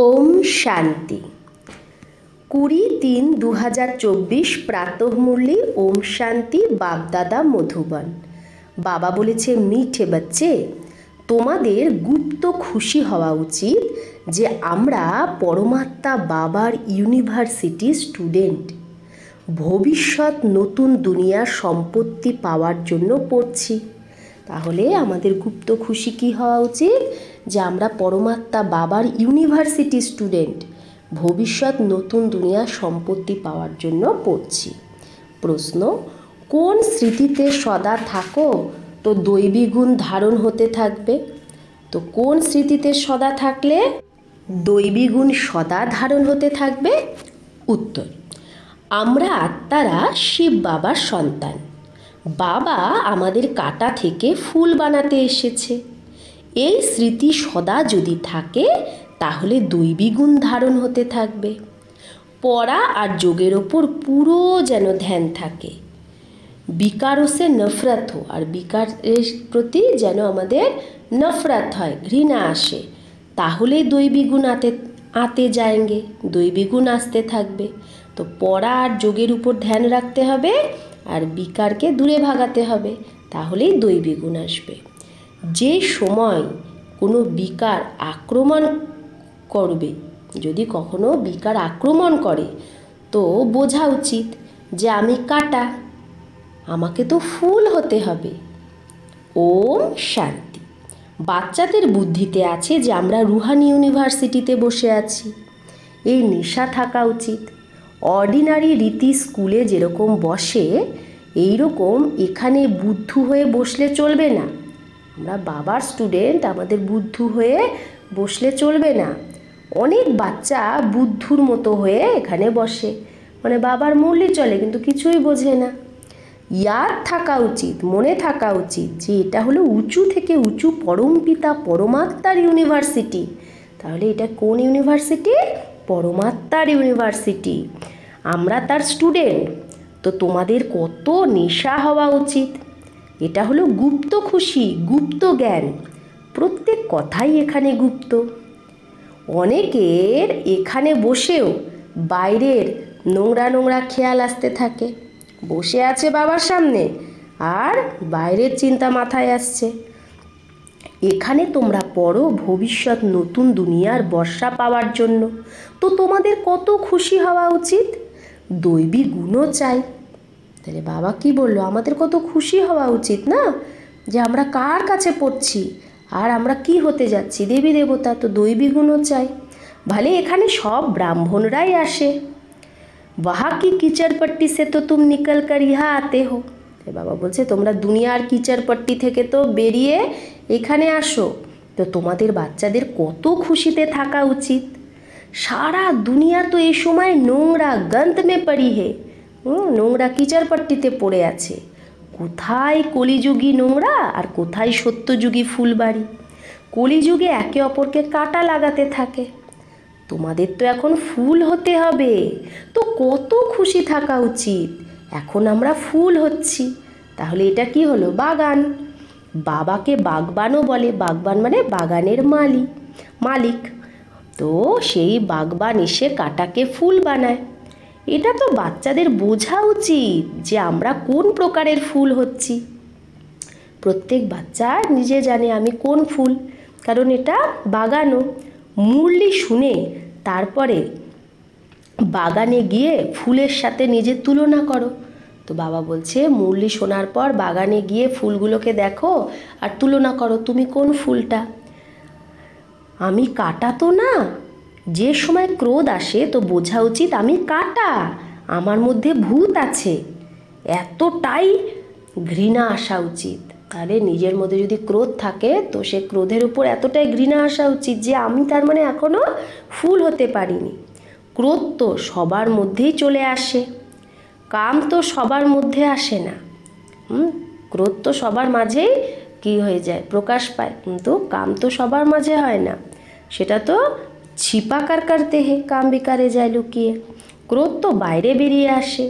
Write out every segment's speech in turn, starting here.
ওম শান্তি কুড়ি তিন দু হাজার চব্বিশ প্রাতঃমূল্যে ওম শান্তি বাপদাদা মধুবন বাবা বলেছে মিঠে বাচ্চে তোমাদের গুপ্ত খুশি হওয়া উচিত যে আমরা পরমাত্মা বাবার ইউনিভার্সিটি স্টুডেন্ট ভবিষ্যৎ নতুন দুনিয়ার সম্পত্তি পাওয়ার জন্য পড়ছি তাহলে আমাদের গুপ্ত খুশি কি হওয়া উচিত যে আমরা পরমাত্মা বাবার ইউনিভার্সিটি স্টুডেন্ট ভবিষ্যৎ নতুন দুনিয়ার সম্পত্তি পাওয়ার জন্য পড়ছি প্রশ্ন কোন স্মৃতিতে সদা থাকো তো দৈবী গুণ ধারণ হতে থাকবে তো কোন স্মৃতিতে সদা থাকলে দৈবী গুণ সদা ধারণ হতে থাকবে উত্তর আমরা আত্মারা শিব বাবার সন্তান বাবা আমাদের কাটা থেকে ফুল বানাতে এসেছে এই স্মৃতি সদা যদি থাকে তাহলে বিগুণ ধারণ হতে থাকবে পড়া আর যোগের ওপর পুরো যেন ধ্যান থাকে বিকারসে নফরাত হো আর বিকারের প্রতি যেন আমাদের নফরাত হয় ঘৃণা আসে তাহলে দৈবীগুণ আতে আতে যায়গে বিগুণ আসতে থাকবে তো পড়া আর যোগের উপর ধ্যান রাখতে হবে আর বিকারকে দূরে ভাগাতে হবে তাহলেই দুই গুণ আসবে যে সময় কোনো বিকার আক্রমণ করবে যদি কখনো বিকার আক্রমণ করে তো বোঝা উচিত যে আমি কাটা আমাকে তো ফুল হতে হবে ওম শান্তি বাচ্চাদের বুদ্ধিতে আছে যে আমরা রুহানি ইউনিভার্সিটিতে বসে আছি এই নেশা থাকা উচিত অর্ডিনারি রীতি স্কুলে যেরকম বসে এই রকম এখানে বুদ্ধু হয়ে বসলে চলবে না আমরা বাবার স্টুডেন্ট আমাদের বুদ্ধু হয়ে বসলে চলবে না অনেক বাচ্চা বুদ্ধুর মতো হয়ে এখানে বসে মানে বাবার মুরলি চলে কিন্তু কিছুই বোঝে না ইয়াদ থাকা উচিত মনে থাকা উচিত যে এটা হলো উঁচু থেকে উঁচু পরম পিতা পরমাত্মার ইউনিভার্সিটি তাহলে এটা কোন ইউনিভার্সিটি পরমাত্মার ইউনিভার্সিটি আমরা তার স্টুডেন্ট তো তোমাদের কত নেশা হওয়া উচিত এটা হলো গুপ্ত খুশি গুপ্ত জ্ঞান প্রত্যেক কথাই এখানে গুপ্ত অনেকের এখানে বসেও বাইরের নোংরা নোংরা খেয়াল আসতে থাকে বসে আছে বাবার সামনে আর বাইরের চিন্তা মাথায় আসছে এখানে তোমরা পড়ো ভবিষ্যৎ নতুন দুনিয়ার বর্ষা পাওয়ার জন্য তো তোমাদের কত খুশি হওয়া উচিত দৈবী গুণও চাই তাহলে বাবা কি বলল আমাদের কত খুশি হওয়া উচিত না যে আমরা কার কাছে পড়ছি আর আমরা কি হতে যাচ্ছি দেবী দেবতা তো দৈবী গুণও চাই ভালে এখানে সব ব্রাহ্মণরাই আসে বাহা কি কিচারপট্টি সে তো তুম নিকল কর ইহা আতে হো বাবা বলছে তোমরা দুনিয়ার কিচারপট্টি থেকে তো বেরিয়ে এখানে আসো তো তোমাদের বাচ্চাদের কত খুশিতে থাকা উচিত সারা দুনিয়া তো এই সময় নোংরা গন্তমে পড়ি হে নোংরা কিচারপট্টিতে পড়ে আছে কোথায় কলিযুগী নোংরা আর কোথায় সত্যযুগী ফুলবাড়ি কলিযুগে একে অপরকে কাটা লাগাতে থাকে তোমাদের তো এখন ফুল হতে হবে তো কত খুশি থাকা উচিত এখন আমরা ফুল হচ্ছি তাহলে এটা কি হলো বাগান বাবাকে বাগবানও বলে বাগবান মানে বাগানের মালি মালিক তো সেই বাগবান এসে কাটাকে ফুল বানায় এটা তো বাচ্চাদের বোঝা উচিত যে আমরা কোন প্রকারের ফুল হচ্ছি প্রত্যেক বাচ্চা নিজে জানে আমি কোন ফুল কারণ এটা বাগানো মুরলি শুনে তারপরে বাগানে গিয়ে ফুলের সাথে নিজের তুলনা করো তো বাবা বলছে মুরলি শোনার পর বাগানে গিয়ে ফুলগুলোকে দেখো আর তুলনা করো তুমি কোন ফুলটা আমি কাটা তো না যে সময় ক্রোধ আসে তো বোঝা উচিত আমি কাটা আমার মধ্যে ভূত আছে এতটাই ঘৃণা আসা উচিত তাহলে নিজের মধ্যে যদি ক্রোধ থাকে তো সে ক্রোধের উপর এতটাই ঘৃণা আসা উচিত যে আমি তার মানে এখনও ফুল হতে পারিনি ক্রোধ তো সবার মধ্যেই চলে আসে কাম তো সবার মধ্যে আসে না হুম ক্রোধ তো সবার মাঝেই কি হয়ে যায় প্রকাশ পায় কিন্তু কাম তো সবার মাঝে হয় না সেটা তো ছিপাকার কারকার দেহে কাম বিকারে যায় লুকিয়ে ক্রোধ তো বাইরে বেরিয়ে আসে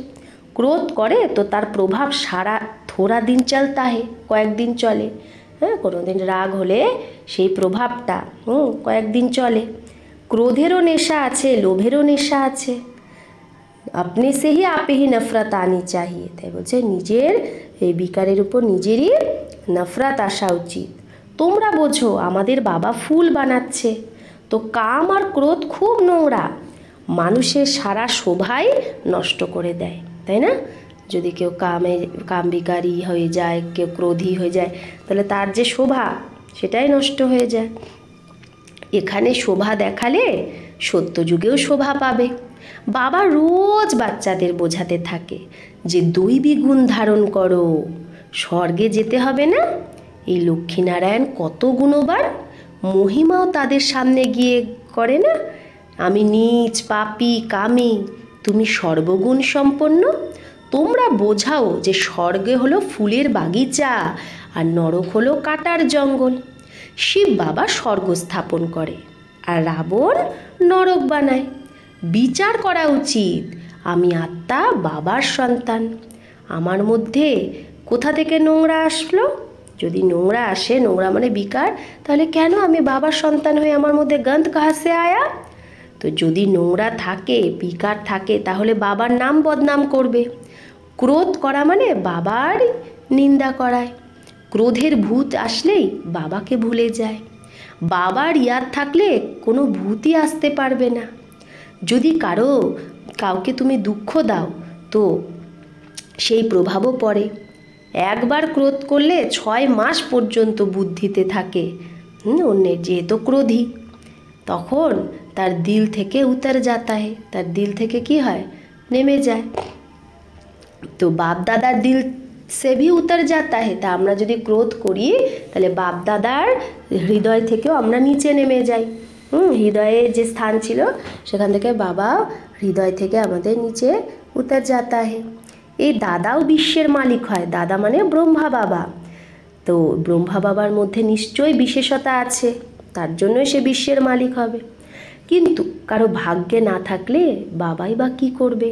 ক্রোধ করে তো তার প্রভাব সারা থোড়া দিন চলতা হে কয়েকদিন চলে হ্যাঁ কোনো দিন রাগ হলে সেই প্রভাবটা হুম কয়েকদিন চলে ক্রোধেরও নেশা আছে লোভেরও নেশা আছে আপনি সেহি আপেহি নফরত আনি চাহিয়ে তাই বলছে নিজের এই বিকারের উপর নিজেরই নফরাত আসা উচিত তোমরা বোঝো আমাদের বাবা ফুল বানাচ্ছে তো কাম আর ক্রোধ খুব নোংরা মানুষের সারা শোভাই নষ্ট করে দেয় তাই না যদি কেউ কামে কাম বিকারী হয়ে যায় কেউ ক্রোধী হয়ে যায় তাহলে তার যে শোভা সেটাই নষ্ট হয়ে যায় এখানে শোভা দেখালে সত্যযুগেও শোভা পাবে বাবা রোজ বাচ্চাদের বোঝাতে থাকে যে দৈবী গুণ ধারণ করো স্বর্গে যেতে হবে না এই লক্ষ্মীনারায়ণ কত গুণবার মহিমাও তাদের সামনে গিয়ে করে না আমি নীচ পাপি কামি তুমি সর্বগুণ সম্পন্ন তোমরা বোঝাও যে স্বর্গে হলো ফুলের বাগিচা আর নরক হলো কাটার জঙ্গল শিব বাবা স্বর্গ স্থাপন করে আর রাবণ নরক বানায় বিচার করা উচিত আমি আত্মা বাবার সন্তান আমার মধ্যে কোথা থেকে নোংরা আসলো যদি নোংরা আসে নোংরা মানে বিকার তাহলে কেন আমি বাবার সন্তান হয়ে আমার মধ্যে গন্ধ কাহাসে আয়া তো যদি নোংরা থাকে বিকার থাকে তাহলে বাবার নাম বদনাম করবে ক্রোধ করা মানে বাবার নিন্দা করায় ক্রোধের ভূত আসলেই বাবাকে ভুলে যায় বাবার ইয়াদ থাকলে কোনো ভূতই আসতে পারবে না যদি কারো কাউকে তুমি দুঃখ দাও তো সেই প্রভাবও পড়ে একবার ক্রোধ করলে ছয় মাস পর্যন্ত বুদ্ধিতে থাকে অন্যের যেহেতু ক্রোধী তখন তার দিল থেকে উতার যাতায় তার দিল থেকে কি হয় নেমে যায় তো বাপ দাদার দিল সে ভি উতার যাতা হে তা আমরা যদি ক্রোধ করি তাহলে বাপ দাদার হৃদয় থেকেও আমরা নিচে নেমে যাই হৃদয়ে যে স্থান ছিল সেখান থেকে বাবা হৃদয় থেকে আমাদের নিচে উতার যাতা হে এই দাদাও বিশ্বের মালিক হয় দাদা মানে ব্রহ্মা বাবা তো ব্রহ্মা বাবার মধ্যে নিশ্চয়ই বিশেষতা আছে তার জন্যই সে বিশ্বের মালিক হবে কিন্তু কারো ভাগ্যে না থাকলে বাবাই বা কি করবে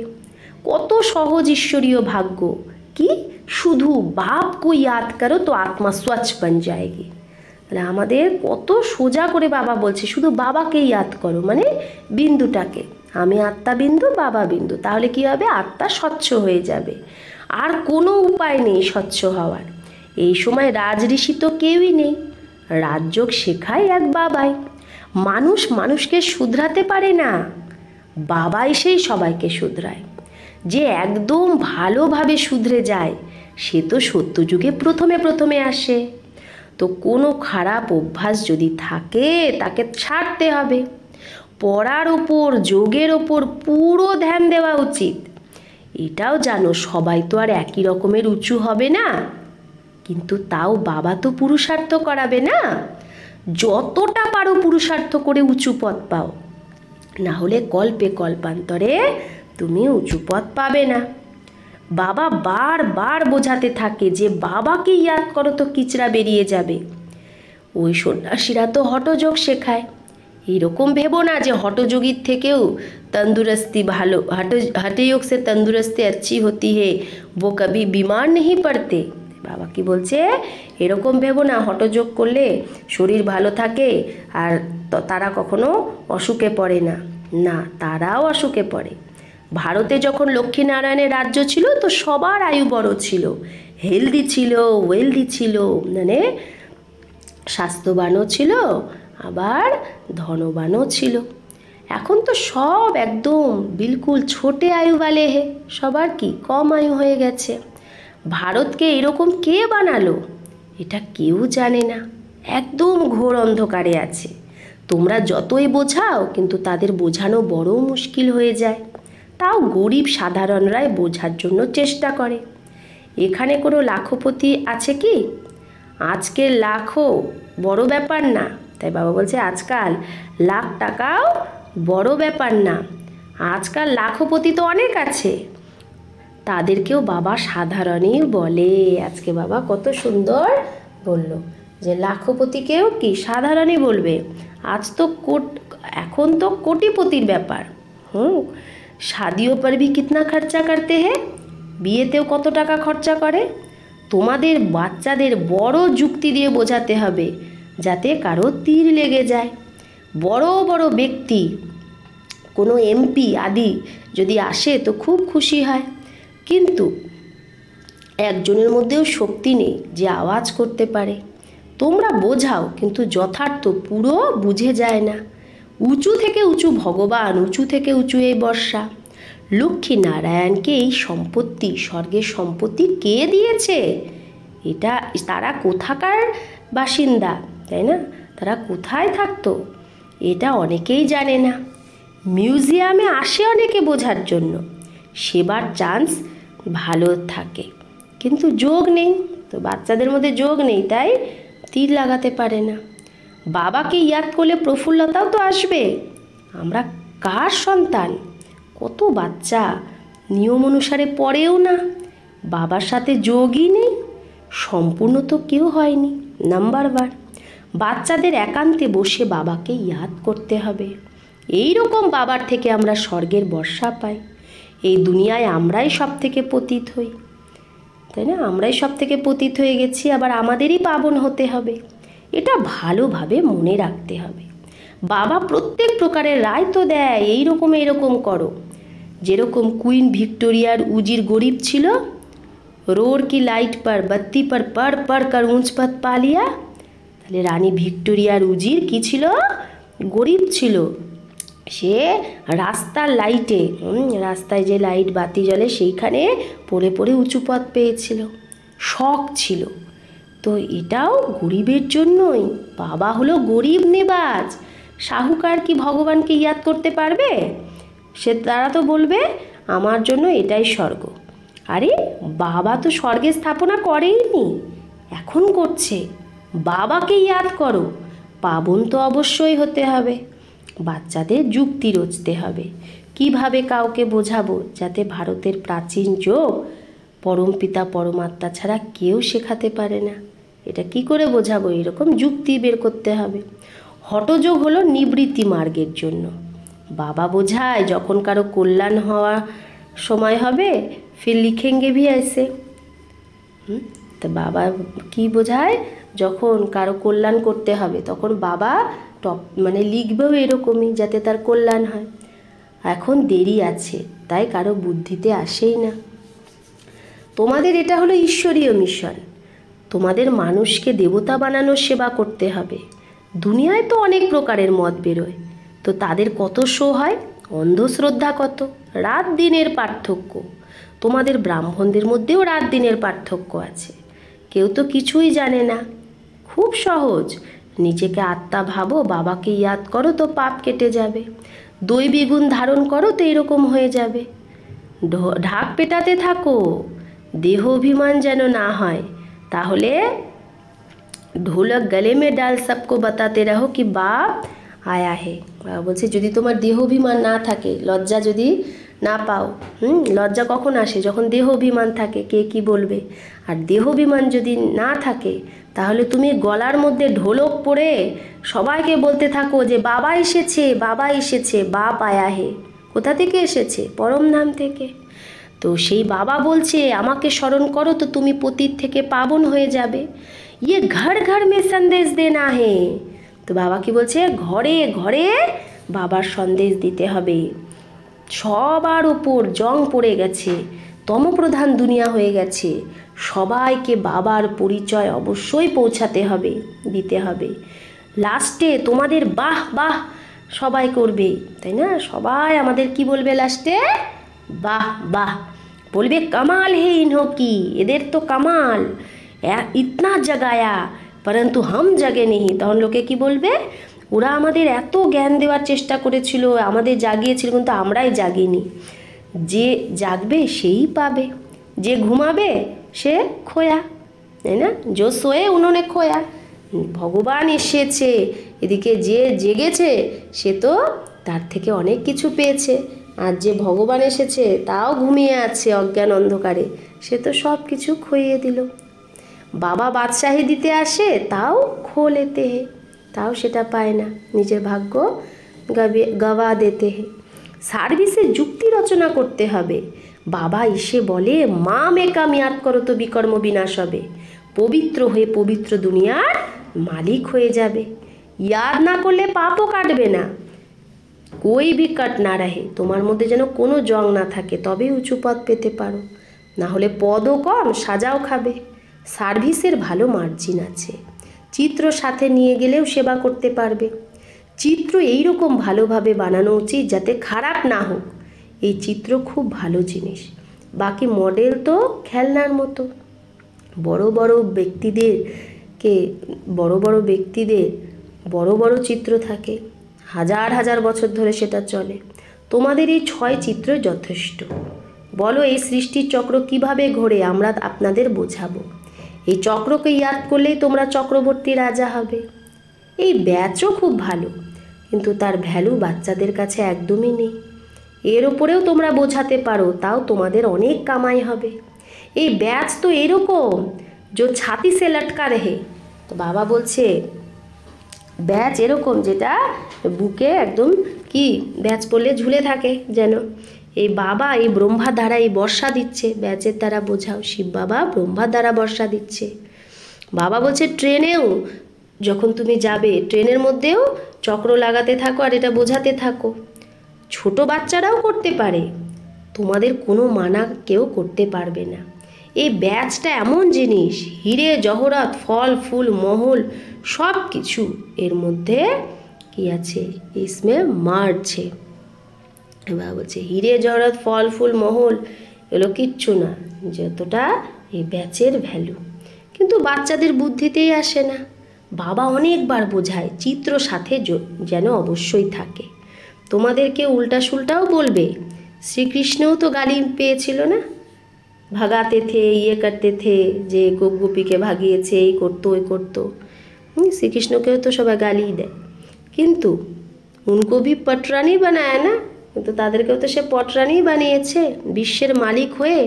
কত সহজ ঈশ্বরীয় ভাগ্য কি শুধু বাপ কো ইয়াদ করো তো আত্মা স্বচ্ছ বন যায়গী তাহলে মানে আমাদের কত সোজা করে বাবা বলছে শুধু বাবাকেই ইয়াদ করো মানে বিন্দুটাকে আমি আত্মা বিন্দু বাবা বিন্দু তাহলে কি হবে আত্মা স্বচ্ছ হয়ে যাবে আর কোনো উপায় নেই স্বচ্ছ হওয়ার এই সময় রাজ ঋষি তো কেউই নেই রাজযোগ শেখায় এক বাবাই মানুষ মানুষকে শুধরাতে পারে না বাবাই সেই সবাইকে শুধরায় যে একদম ভালোভাবে শুধরে যায় সে তো সত্যযুগে প্রথমে প্রথমে আসে তো কোনো খারাপ অভ্যাস যদি থাকে তাকে ছাড়তে হবে পড়ার ওপর যোগের ওপর পুরো ধ্যান দেওয়া উচিত এটাও জানো সবাই তো আর একই রকমের উঁচু হবে না কিন্তু তাও বাবা তো পুরুষার্থ করাবে না যতটা পারো পুরুষার্থ করে উঁচু পথ পাও না হলে কল্পে কল্পান্তরে তুমি উঁচু পথ পাবে না বাবা বারবার বোঝাতে থাকে যে বাবাকে ইয়াদ করো তো কিচড়া বেরিয়ে যাবে ওই সন্ন্যাসীরা তো হটযোগ শেখায় এরকম ভেবো না যে হটযোগীর থেকেও তন্দুরস্তি ভালো হট হটযোগ সে তন্দুরস্তি अच्छी হতি হে বো কবি বিমার নেই পড়তে বাবা কি বলছে এরকম ভেবো না হটযোগ করলে শরীর ভালো থাকে আর তারা কখনো অসুখে পড়ে না না তারাও অসুখে পড়ে ভারতে যখন লক্ষ্মীনারায়ণের রাজ্য ছিল তো সবার আয়ু বড় ছিল হেলদি ছিল ওয়েলদি ছিল মানে স্বাস্থ্যবানও ছিল আবার ধনবানও ছিল এখন তো সব একদম বিলকুল ছোটে আয়ু বালে হে সবার কি কম আয়ু হয়ে গেছে ভারতকে এরকম কে বানালো এটা কেউ জানে না একদম ঘোর অন্ধকারে আছে তোমরা যতই বোঝাও কিন্তু তাদের বোঝানো বড় মুশকিল হয়ে যায় তাও গরিব সাধারণরাই বোঝার জন্য চেষ্টা করে এখানে কোনো লাখপতি আছে কি আজকে লাখও বড় ব্যাপার না তাই বাবা বলছে আজকাল লাখ টাকাও বড় ব্যাপার না আজকাল লাখপতি তো অনেক আছে তাদেরকেও বাবা সাধারণই বলে আজকে বাবা কত সুন্দর বলল যে লাখপতিকেও কি সাধারণই বলবে আজ তো কোট এখন তো কোটিপতির ব্যাপার হুম শাদিও পর কিতনা খরচা করতে হে বিয়েতেও কত টাকা খরচা করে তোমাদের বাচ্চাদের বড় যুক্তি দিয়ে বোঝাতে হবে যাতে কারো তীর লেগে যায় বড় বড় ব্যক্তি কোনো এমপি আদি যদি আসে তো খুব খুশি হয় কিন্তু একজনের মধ্যেও শক্তি নেই যে আওয়াজ করতে পারে তোমরা বোঝাও কিন্তু যথার্থ পুরো বুঝে যায় না উঁচু থেকে উঁচু ভগবান উঁচু থেকে উঁচু এই বর্ষা লক্ষ্মী নারায়ণকে এই সম্পত্তি স্বর্গের সম্পত্তি কে দিয়েছে এটা তারা কোথাকার বাসিন্দা তাই না তারা কোথায় থাকতো এটা অনেকেই জানে না মিউজিয়ামে আসে অনেকে বোঝার জন্য সেবার চান্স ভালো থাকে কিন্তু যোগ নেই তো বাচ্চাদের মধ্যে যোগ নেই তাই তীর লাগাতে পারে না বাবাকে ইয়াদ করলে প্রফুল্লতাও তো আসবে আমরা কার সন্তান কত বাচ্চা নিয়ম অনুসারে পড়েও না বাবার সাথে যোগই নেই সম্পূর্ণ তো কেউ হয়নি নাম্বার ওয়ান বাচ্চাদের একান্তে বসে বাবাকে ইয়াদ করতে হবে এই রকম বাবার থেকে আমরা স্বর্গের বর্ষা পাই এই দুনিয়ায় আমরাই সব থেকে পতিত হই তাই না আমরাই সব থেকে পতিত হয়ে গেছি আবার আমাদেরই পাবন হতে হবে এটা ভালোভাবে মনে রাখতে হবে বাবা প্রত্যেক প্রকারের রায় তো দেয় এই রকম এরকম করো যেরকম কুইন ভিক্টোরিয়ার উজির গরিব ছিল রোড কি লাইট পর বাত্তি পর পর পর কর উঁচপাত পালিয়া তাহলে রানী ভিক্টোরিয়ার উজির কি ছিল গরিব ছিল সে রাস্তার লাইটে রাস্তায় যে লাইট বাতি জ্বলে সেইখানে পড়ে পড়ে উঁচু পথ পেয়েছিল শখ ছিল তো এটাও গরিবের জন্যই বাবা হলো গরিব নেবাজ সাহুকার কি ভগবানকে ইয়াদ করতে পারবে সে তারা তো বলবে আমার জন্য এটাই স্বর্গ আরে বাবা তো স্বর্গে স্থাপনা করেইনি এখন করছে বাবাকে ইয়াদ করো পাবন তো অবশ্যই হতে হবে বাচ্চাদের যুক্তি রচতে হবে কিভাবে কাউকে বোঝাবো যাতে ভারতের প্রাচীন যোগ পরমপিতা পরমাত্মা ছাড়া কেউ শেখাতে পারে না এটা কি করে বোঝাবো এরকম যুক্তি বের করতে হবে হটযোগ হলো নিবৃত্তি মার্গের জন্য বাবা বোঝায় যখন কারো কল্যাণ হওয়া সময় হবে ফির লিখেঙ্গে ভি এসে তা বাবা কি বোঝায় যখন কারো কল্যাণ করতে হবে তখন বাবা টপ মানে লিখবেও এরকমই যাতে তার কল্যাণ হয় এখন দেরি আছে তাই কারো বুদ্ধিতে আসেই না তোমাদের এটা হলো ঈশ্বরীয় মিশন তোমাদের মানুষকে দেবতা বানানোর সেবা করতে হবে দুনিয়ায় তো অনেক প্রকারের মত বেরোয় তো তাদের কত শো হয় অন্ধশ্রদ্ধা কত রাত দিনের পার্থক্য তোমাদের ব্রাহ্মণদের মধ্যেও রাত দিনের পার্থক্য আছে কেউ তো কিছুই জানে না খুব সহজ নিজেকে আত্মা ভাবো বাবাকে ইয়াদ করো তো পাপ কেটে যাবে দই বিগুণ ধারণ করো তো এরকম হয়ে যাবে ঢাক পেটাতে থাকো দেহ অভিমান যেন না হয় তাহলে ঢোলক গলে মে ডাল সবক বাতাতে রাহো কি বাপ আয়া হে বলছে যদি তোমার দেহ অভিমান না থাকে লজ্জা যদি না পাও হুম লজ্জা কখন আসে যখন দেহ অভিমান থাকে কে কি বলবে আর দেহ অভিমান যদি না থাকে তাহলে তুমি গলার মধ্যে ঢোলক পড়ে সবাইকে বলতে থাকো যে বাবা এসেছে বাবা এসেছে বাপ আয়া হে কোথা থেকে এসেছে পরমধাম থেকে তো সেই বাবা বলছে আমাকে স্মরণ করো তো তুমি পতীত থেকে পাবন হয়ে যাবে ইয়ে ঘর ঘর মে সন্দেশ না হে তো বাবা কি বলছে ঘরে ঘরে বাবার সন্দেশ দিতে হবে সবার ওপর জং পড়ে গেছে তমপ্রধান দুনিয়া হয়ে গেছে সবাইকে বাবার পরিচয় অবশ্যই পৌঁছাতে হবে দিতে হবে লাস্টে তোমাদের বাহ বাহ সবাই করবে তাই না সবাই আমাদের কি বলবে লাস্টে বাহ বাহ বলবে কামাল হে ইনহকি এদের তো কামাল ইতনা इतना পরন্তু হাম हम নেই তখন লোকে কি বলবে ওরা আমাদের এত জ্ঞান দেওয়ার চেষ্টা করেছিল আমাদের জাগিয়েছিল কিন্তু আমরাই জাগিনি যে জাগবে সেই পাবে যে ঘুমাবে সে খোয়া তাই না যো সোয়ে উনোনে খোয়া ভগবান এসেছে এদিকে যে জেগেছে সে তো তার থেকে অনেক কিছু পেয়েছে আর যে ভগবান এসেছে তাও ঘুমিয়ে আছে অজ্ঞান অন্ধকারে সে তো সব কিছু খুইয়ে দিল বাবা বাদশাহী দিতে আসে তাও খোলেতে হে তাও সেটা পায় না নিজের ভাগ্য গাওয়া দেতে হে সার্ভিসে যুক্তি রচনা করতে হবে বাবা এসে বলে মা মেকা মেয়াদ করো তো বিকর্ম বিনাশ হবে পবিত্র হয়ে পবিত্র দুনিয়ার মালিক হয়ে যাবে ইয়াদ না করলে পাপও কাটবে না কই বি কাট না রাহে তোমার মধ্যে যেন কোনো জং না থাকে তবেই উঁচু পদ পেতে পারো না হলে পদও কম সাজাও খাবে সার্ভিসের ভালো মার্জিন আছে চিত্র সাথে নিয়ে গেলেও সেবা করতে পারবে চিত্র এই রকম ভালোভাবে বানানো উচিত যাতে খারাপ না হোক এই চিত্র খুব ভালো জিনিস বাকি মডেল তো খেলনার মতো বড় বড় ব্যক্তিদেরকে বড় বড় ব্যক্তিদের বড় বড় চিত্র থাকে হাজার হাজার বছর ধরে সেটা চলে তোমাদের এই ছয় চিত্র যথেষ্ট বলো এই সৃষ্টির চক্র কিভাবে ঘোরে আমরা আপনাদের বোঝাবো এই চক্রকে ইয়াদ করলেই তোমরা চক্রবর্তী রাজা হবে এই ব্যাচও খুব ভালো কিন্তু তার ভ্যালু বাচ্চাদের কাছে একদমই নেই এর ওপরেও তোমরা বোঝাতে পারো তাও তোমাদের অনেক কামাই হবে এই ব্যাচ তো এরকম যে ছাতি সে লটকা রেহে তো বাবা বলছে ব্যাচ এরকম যেটা বুকে একদম কি ব্যাচ পড়লে ঝুলে থাকে যেন এই বাবা এই ব্রহ্মার দ্বারা এই বর্ষা দিচ্ছে ব্যাচের দ্বারা বোঝাও শিব বাবা ব্রহ্মার দ্বারা বর্ষা দিচ্ছে বাবা বলছে ট্রেনেও যখন তুমি যাবে ট্রেনের মধ্যেও চক্র লাগাতে থাকো আর এটা বোঝাতে থাকো ছোট বাচ্চারাও করতে পারে তোমাদের কোনো মানা কেউ করতে পারবে না এই ব্যাচটা এমন জিনিস হিরে জহরাত ফল ফুল মহল সব কিছু এর মধ্যে কি আছে ইসমে মারছে এবার বলছে হিরে জহরাত ফল ফুল মহল এগুলো কিচ্ছু না যতটা এই ব্যাচের ভ্যালু কিন্তু বাচ্চাদের বুদ্ধিতেই আসে না বাবা অনেকবার বোঝায় চিত্র সাথে যেন অবশ্যই থাকে তোমাদেরকে উল্টা বলবে শ্রীকৃষ্ণও তো গালি পেয়েছিল না ভাগাতে থে ইয়ে করতে থে যে গোপীকে ভাগিয়েছে এই করতো ওই করতো শ্রীকৃষ্ণকেও তো সবাই গালি দেয় কিন্তু উনকো ভি পটরানি বানায় না কিন্তু তাদেরকেও তো সে পটরানি বানিয়েছে বিশ্বের মালিক হয়ে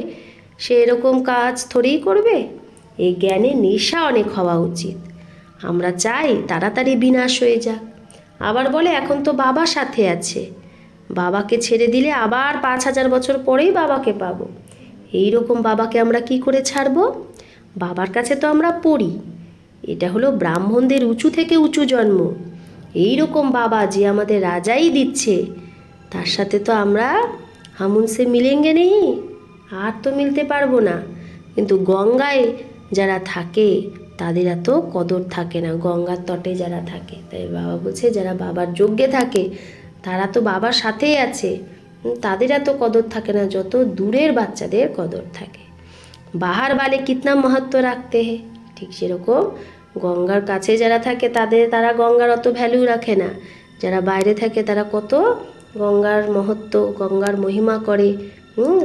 সে এরকম কাজ থরেই করবে এই জ্ঞানে নেশা অনেক হওয়া উচিত আমরা চাই তাড়াতাড়ি বিনাশ হয়ে যাক আবার বলে এখন তো বাবা সাথে আছে বাবাকে ছেড়ে দিলে আবার পাঁচ হাজার বছর পরেই বাবাকে পাবো এই রকম বাবাকে আমরা কি করে ছাড়ব বাবার কাছে তো আমরা পড়ি এটা হলো ব্রাহ্মণদের উঁচু থেকে উঁচু জন্ম এই রকম বাবা যে আমাদের রাজাই দিচ্ছে তার সাথে তো আমরা হামুনসে মিলেঙ্গে নেই আর তো মিলতে পারবো না কিন্তু গঙ্গায় যারা থাকে তাদের এত কদর থাকে না গঙ্গার তটে যারা থাকে তাই বাবা বলছে যারা বাবার যোগ্যে থাকে তারা তো বাবার সাথেই আছে তাদের এত কদর থাকে না যত দূরের বাচ্চাদের কদর থাকে বাহার বালে কিতনা মহত্ব রাখতে হে ঠিক সেরকম গঙ্গার কাছে যারা থাকে তাদের তারা গঙ্গার অত ভ্যালু রাখে না যারা বাইরে থাকে তারা কত গঙ্গার মহত্ব গঙ্গার মহিমা করে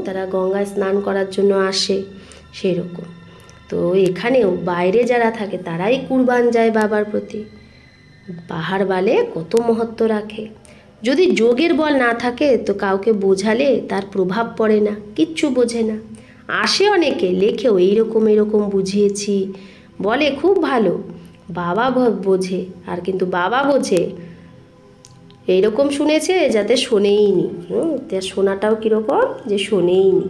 তারা গঙ্গায় স্নান করার জন্য আসে সেই রকম তো এখানেও বাইরে যারা থাকে তারাই কুরবান যায় বাবার প্রতি পাহাড় বালে কত মহত্ব রাখে যদি যোগের বল না থাকে তো কাউকে বোঝালে তার প্রভাব পড়ে না কিচ্ছু বোঝে না আসে অনেকে লেখেও এইরকম এরকম বুঝিয়েছি বলে খুব ভালো বাবা বোঝে আর কিন্তু বাবা বোঝে এইরকম শুনেছে যাতে শোনেই নি তার শোনাটাও কীরকম যে শোনেই নি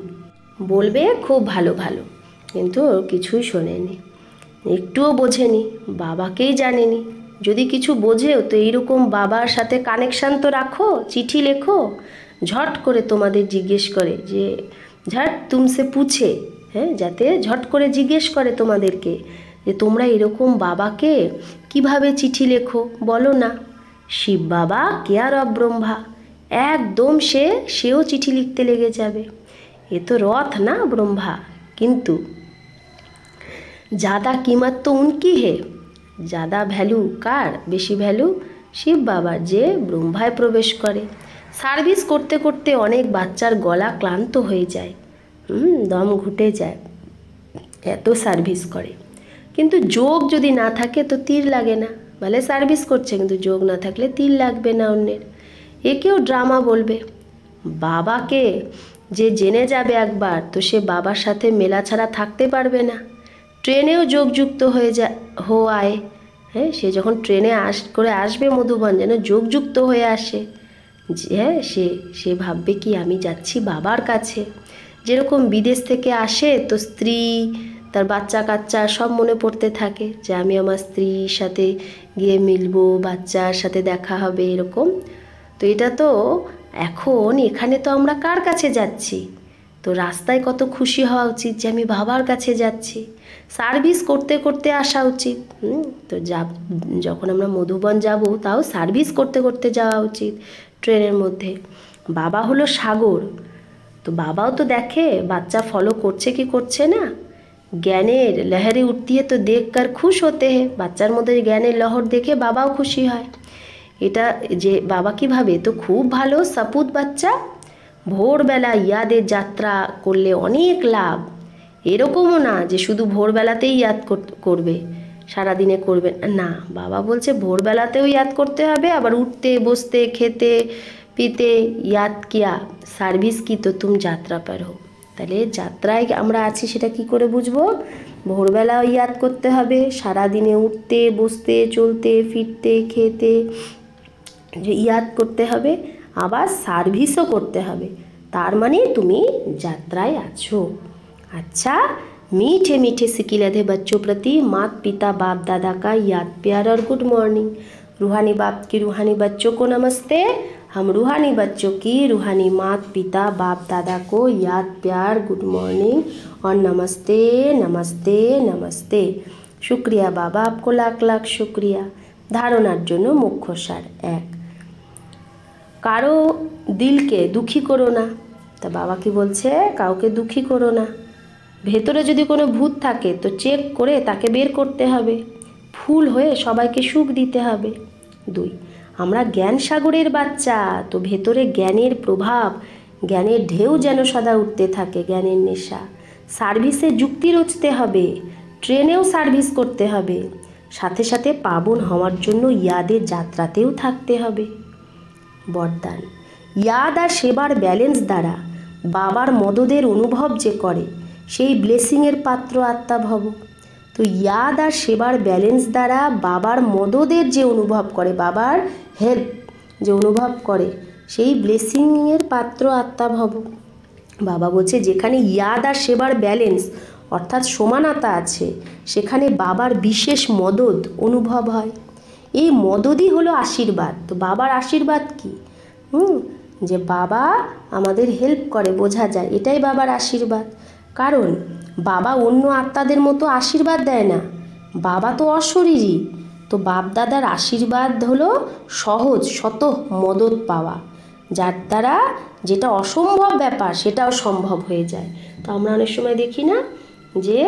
বলবে খুব ভালো ভালো কিন্তু কিছুই শোনেনি একটুও বোঝেনি বাবাকেই জানেনি যদি কিছু বোঝেও তো এইরকম বাবার সাথে কানেকশান তো রাখো চিঠি লেখো ঝট করে তোমাদের জিজ্ঞেস করে যে ঝট তুমসে পুছে হ্যাঁ যাতে ঝট করে জিজ্ঞেস করে তোমাদেরকে যে তোমরা এরকম বাবাকে কিভাবে চিঠি লেখো বলো না শিব বাবা কেয়ার অব ব্রহ্মা একদম সে সেও চিঠি লিখতে লেগে যাবে এ তো রথ না ব্রহ্মা কিন্তু জাদা कीमत উনকি হে যাদা ভ্যালু কার বেশি ভ্যালু শিব বাবার যে ব্রহ্মায় প্রবেশ করে সার্ভিস করতে করতে অনেক বাচ্চার গলা ক্লান্ত হয়ে যায় হুম দম ঘুটে যায় এত সার্ভিস করে কিন্তু যোগ যদি না থাকে তো তীর লাগে না বলে সার্ভিস করছে কিন্তু যোগ না থাকলে তীর লাগবে না অন্যের একেও ড্রামা বলবে বাবাকে যে জেনে যাবে একবার তো সে বাবার সাথে মেলা ছাড়া থাকতে পারবে না ট্রেনেও যোগযুক্ত হয়ে যা হওয়ায় হ্যাঁ সে যখন ট্রেনে আস করে আসবে মধুবন যেন যোগযুক্ত হয়ে আসে হ্যাঁ সে সে ভাববে কি আমি যাচ্ছি বাবার কাছে যেরকম বিদেশ থেকে আসে তো স্ত্রী তার বাচ্চা কাচ্চা সব মনে পড়তে থাকে যে আমি আমার স্ত্রীর সাথে গিয়ে মিলবো বাচ্চার সাথে দেখা হবে এরকম তো এটা তো এখন এখানে তো আমরা কার কাছে যাচ্ছি তো রাস্তায় কত খুশি হওয়া উচিত যে আমি বাবার কাছে যাচ্ছি সার্ভিস করতে করতে আসা উচিত তো যা যখন আমরা মধুবন যাব তাও সার্ভিস করতে করতে যাওয়া উচিত ট্রেনের মধ্যে বাবা হলো সাগর তো বাবাও তো দেখে বাচ্চা ফলো করছে কি করছে না জ্ঞানের লহরে উঠতি তো দেখ আর খুশ হতে হে বাচ্চার মধ্যে জ্ঞানের লহর দেখে বাবাও খুশি হয় এটা যে বাবা কীভাবে ভাবে তো খুব ভালো সাপুত বাচ্চা ভোরবেলা ইয়াদের যাত্রা করলে অনেক লাভ এরকমও না যে শুধু ভোরবেলাতেই ইয়াদ করবে সারাদিনে করবে না বাবা বলছে ভোরবেলাতেও ইয়াদ করতে হবে আবার উঠতে বসতে খেতে পিতে ইয়াদ কিয়া সার্ভিস কি তো তুমি যাত্রা পার হো তাহলে যাত্রায় আমরা আছি সেটা কি করে বুঝবো ভোরবেলা ইয়াদ করতে হবে সারাদিনে উঠতে বসতে চলতে ফিরতে খেতে যে ইয়াদ করতে হবে আবার सार्विसो करते হবে তার মানে তুমি যাত্রায় अच्छा मीठे मीठे सिकी लेधे बच्चों प्रति मात पिता बाप दादा का याद प्यार और गुड मॉर्निंग रूहानी बाप की रूहानी बच्चों को नमस्ते हम रूहानी बच्चों की रूहानी मात पिता बाप दादा को याद प्यार गुड मॉर्निंग और नमस्ते नमस्ते नमस्ते शुक्रिया बाबा आपको लाख लाख शुक्रिया धारणार जो मुख्य सार एक কারো দিলকে দুঃখী করো না তা বাবা কি বলছে কাউকে দুঃখী করো না ভেতরে যদি কোনো ভূত থাকে তো চেক করে তাকে বের করতে হবে ফুল হয়ে সবাইকে সুখ দিতে হবে দুই আমরা জ্ঞান সাগরের বাচ্চা তো ভেতরে জ্ঞানের প্রভাব জ্ঞানের ঢেউ যেন সদা উঠতে থাকে জ্ঞানের নেশা সার্ভিসে যুক্তি রচতে হবে ট্রেনেও সার্ভিস করতে হবে সাথে সাথে পাবন হওয়ার জন্য ইয়াদের যাত্রাতেও থাকতে হবে বরদান ইয়াদ আর সেবার ব্যালেন্স দ্বারা বাবার মদদের অনুভব যে করে সেই ব্লেসিংয়ের পাত্র আত্মা ভব তো ইয়াদ আর সেবার ব্যালেন্স দ্বারা বাবার মদদের যে অনুভব করে বাবার হেল্প যে অনুভব করে সেই ব্লেসিংয়ের পাত্র আত্মা ভব বাবা বলছে যেখানে ইয়াদ আর সেবার ব্যালেন্স অর্থাৎ সমানতা আছে সেখানে বাবার বিশেষ মদত অনুভব হয় এই মদদই হলো আশীর্বাদ তো বাবার আশীর্বাদ কি হুম যে বাবা আমাদের হেল্প করে বোঝা যায় এটাই বাবার আশীর্বাদ কারণ বাবা অন্য আত্মাদের মতো আশীর্বাদ দেয় না বাবা তো অশরীরই তো বাপদাদার আশীর্বাদ হলো সহজ শত মদত পাওয়া যার দ্বারা যেটা অসম্ভব ব্যাপার সেটাও সম্ভব হয়ে যায় তো আমরা অনেক সময় দেখি না যে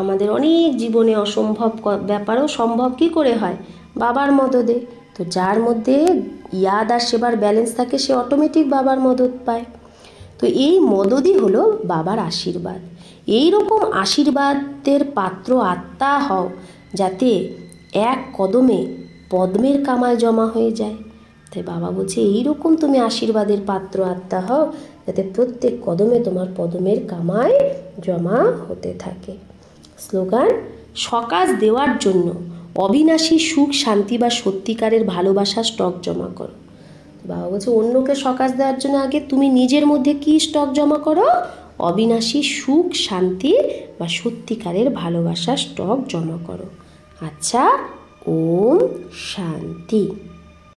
আমাদের অনেক জীবনে অসম্ভব ব্যাপারও সম্ভব কি করে হয় বাবার মদদে তো যার মধ্যে ইয়াদ আর সেবার ব্যালেন্স থাকে সে অটোমেটিক বাবার মদত পায় তো এই মদদই হলো বাবার আশীর্বাদ এই রকম আশীর্বাদের পাত্র আত্মা হও যাতে এক কদমে পদ্মের কামায় জমা হয়ে যায় তাই বাবা বলছে এইরকম তুমি আশীর্বাদের পাত্র আত্মা হও যাতে প্রত্যেক কদমে তোমার পদমের কামায় জমা হতে থাকে স্লোগান সকাজ দেওয়ার জন্য অবিনাশী সুখ শান্তি বা সত্যিকারের ভালোবাসা স্টক জমা করো বাবা বলছে অন্যকে সকাশ দেওয়ার জন্য আগে তুমি নিজের মধ্যে কি স্টক জমা করো অবিনাশী সুখ শান্তি বা সত্যিকারের ভালোবাসা স্টক জমা করো আচ্ছা ওম শান্তি